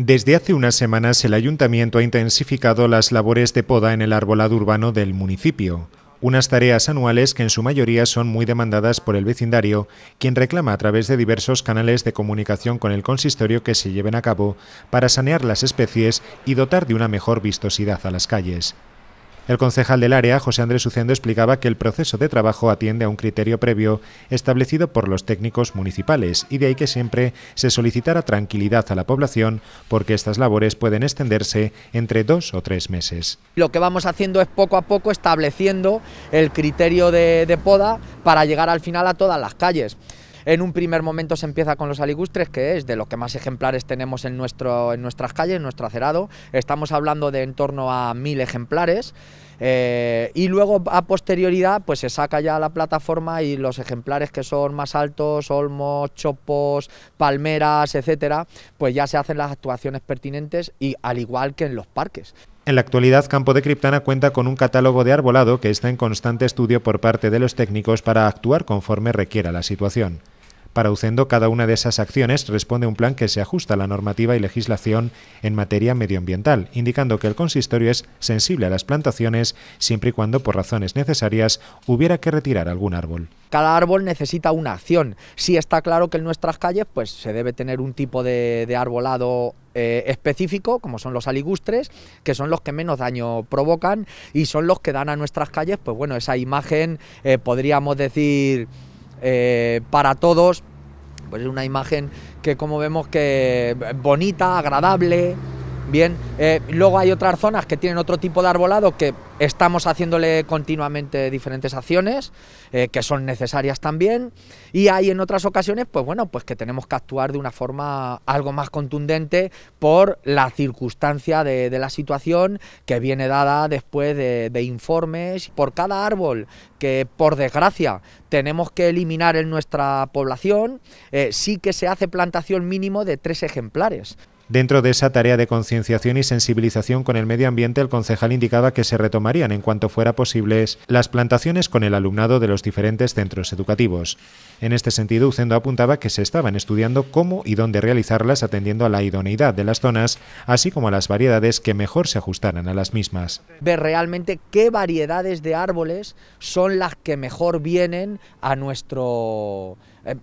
Desde hace unas semanas el ayuntamiento ha intensificado las labores de poda en el arbolado urbano del municipio, unas tareas anuales que en su mayoría son muy demandadas por el vecindario, quien reclama a través de diversos canales de comunicación con el consistorio que se lleven a cabo para sanear las especies y dotar de una mejor vistosidad a las calles. El concejal del área, José Andrés Sucendo, explicaba que el proceso de trabajo atiende a un criterio previo establecido por los técnicos municipales y de ahí que siempre se solicitara tranquilidad a la población porque estas labores pueden extenderse entre dos o tres meses. Lo que vamos haciendo es poco a poco estableciendo el criterio de, de poda para llegar al final a todas las calles. En un primer momento se empieza con los aligustres, que es de los que más ejemplares tenemos en, en nuestras calles, en nuestro acerado. Estamos hablando de en torno a mil ejemplares. Eh, y luego a posterioridad pues se saca ya la plataforma y los ejemplares que son más altos, olmos, chopos, palmeras, etcétera, pues ya se hacen las actuaciones pertinentes y al igual que en los parques. En la actualidad, Campo de Criptana cuenta con un catálogo de arbolado que está en constante estudio por parte de los técnicos para actuar conforme requiera la situación. Para Ucendo, cada una de esas acciones responde un plan que se ajusta a la normativa y legislación en materia medioambiental, indicando que el consistorio es sensible a las plantaciones siempre y cuando, por razones necesarias, hubiera que retirar algún árbol. Cada árbol necesita una acción. Si está claro que en nuestras calles pues, se debe tener un tipo de, arbolado eh, específico, como son los aligustres, que son los que menos daño provocan y son los que dan a nuestras calles, pues bueno, esa imagen, eh, podríamos decir, eh, para todos, pues es una imagen que como vemos que bonita, agradable, Bien, eh, luego hay otras zonas que tienen otro tipo de arbolado que estamos haciéndole continuamente diferentes acciones eh, que son necesarias también y hay en otras ocasiones, pues bueno, pues que tenemos que actuar de una forma algo más contundente por la circunstancia de, la situación que viene dada después de, informes. Por cada árbol que por desgracia tenemos que eliminar en nuestra población, eh, sí que se hace plantación mínimo de tres ejemplares. Dentro de esa tarea de concienciación y sensibilización con el medio ambiente, el concejal indicaba que se retomarían en cuanto fuera posible las plantaciones con el alumnado de los diferentes centros educativos. En este sentido, Ucendo apuntaba que se estaban estudiando cómo y dónde realizarlas atendiendo a la idoneidad de las zonas, así como a las variedades que mejor se ajustaran a las mismas. Ver realmente qué variedades de árboles son las que mejor vienen a nuestro eh,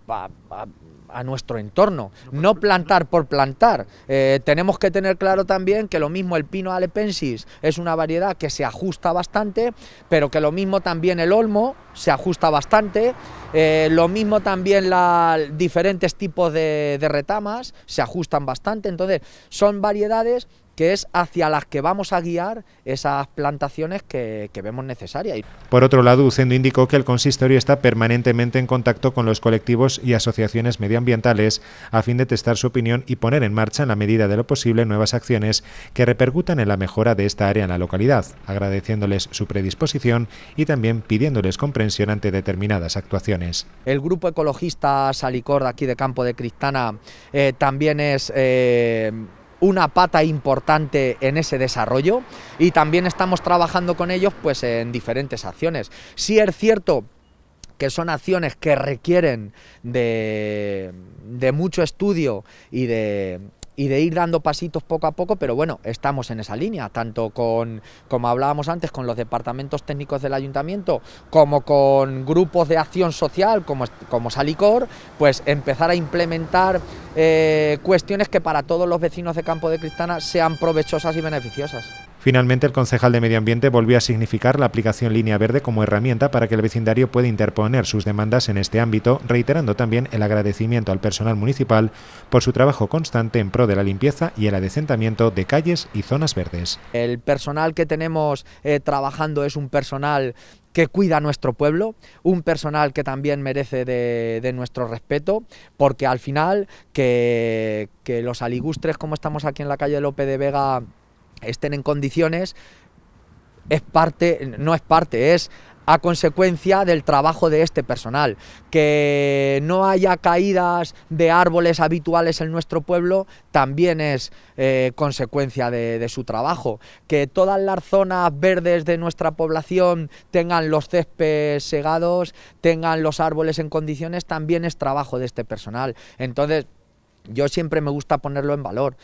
a, nuestro entorno, no plantar por plantar. Eh, tenemos que tener claro también que lo mismo el pino alepensis es una variedad que se ajusta bastante, pero que lo mismo también el olmo se ajusta bastante, eh, lo mismo también los diferentes tipos de, de retamas se ajustan bastante, entonces son variedades que es hacia las que vamos a guiar esas plantaciones que, que vemos necesarias. Por otro lado, Ucendo indicó que el consistorio está permanentemente en contacto con los colectivos y asociaciones medioambientales a fin de testar su opinión y poner en marcha, en la medida de lo posible, nuevas acciones que repercutan en la mejora de esta área en la localidad, agradeciéndoles su predisposición y también pidiéndoles comprensión ante determinadas actuaciones. El grupo ecologista Salicor aquí de Campo de Cristana eh, también es... Eh, una pata importante en ese desarrollo y también estamos trabajando con ellos pues en diferentes acciones. Si sí es cierto que son acciones que requieren de mucho estudio y de, y de ir dando pasitos poco a poco, pero bueno, estamos en esa línea, tanto con, como hablábamos antes, con los departamentos técnicos del ayuntamiento, como con grupos de acción social, como, como Salicor, pues empezar a implementar eh, cuestiones que para todos los vecinos de Campo de Cristana sean provechosas y beneficiosas. Finalmente, el concejal de Medio Ambiente volvió a significar la aplicación Línea Verde como herramienta para que el vecindario pueda interponer sus demandas en este ámbito, reiterando también el agradecimiento al personal municipal por su trabajo constante en pro de la limpieza y el adecentamiento de calles y zonas verdes. El personal que tenemos eh, trabajando es un personal que cuida a nuestro pueblo, un personal que también merece de, nuestro respeto, porque al final que, que los aligustres como estamos aquí en la calle Lope de Vega estén en condiciones es parte, no es parte, es a consecuencia del trabajo de este personal. Que no haya caídas de árboles habituales en nuestro pueblo también es eh, consecuencia de, su trabajo. Que todas las zonas verdes de nuestra población tengan los céspedes segados, tengan los árboles en condiciones, también es trabajo de este personal. Entonces, yo siempre me gusta ponerlo en valor.